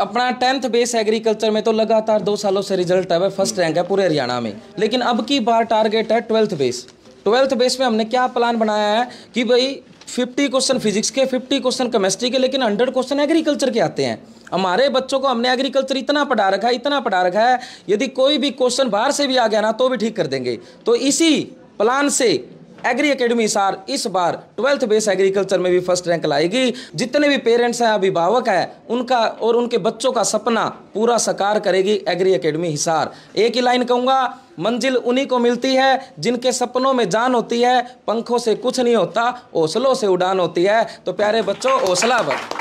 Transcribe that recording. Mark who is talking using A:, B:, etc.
A: अपना tenth base agriculture में तो लगातार दो सालों से रिजल्ट है फर्स्ट रैंक है पूरे हरियाणा में लेकिन अब की बार टारगेट है ट्वेल्थ बेस ट्वेल्थ बेस में हमने क्या प्लान बनाया है कि भाई फिफ्टी क्वेश्चन फिजिक्स के फिफ्टी क्वेश्चन केमिस्ट्री के लेकिन हंड्रेड क्वेश्चन एग्रीकल्चर के आते हैं हमारे बच्चों को हमने एग्रीकल्चर इतना पढ़ा रखा है इतना पढ़ा रखा है यदि कोई भी क्वेश्चन बाहर से भी आ गया ना तो भी ठीक कर देंगे तो इसी प्लान से एग्री एकेडमी सार इस बार ट्वेल्थ बेस एग्रीकल्चर में भी फर्स्ट रैंक लाएगी जितने भी पेरेंट्स हैं अभिभावक हैं उनका और उनके बच्चों का सपना पूरा साकार करेगी एग्री एकेडमी हिसार एक ही लाइन कहूँगा मंजिल उन्हीं को मिलती है जिनके सपनों में जान होती है पंखों से कुछ नहीं होता हौसलों से उड़ान होती है तो प्यारे बच्चों हौसला बढ़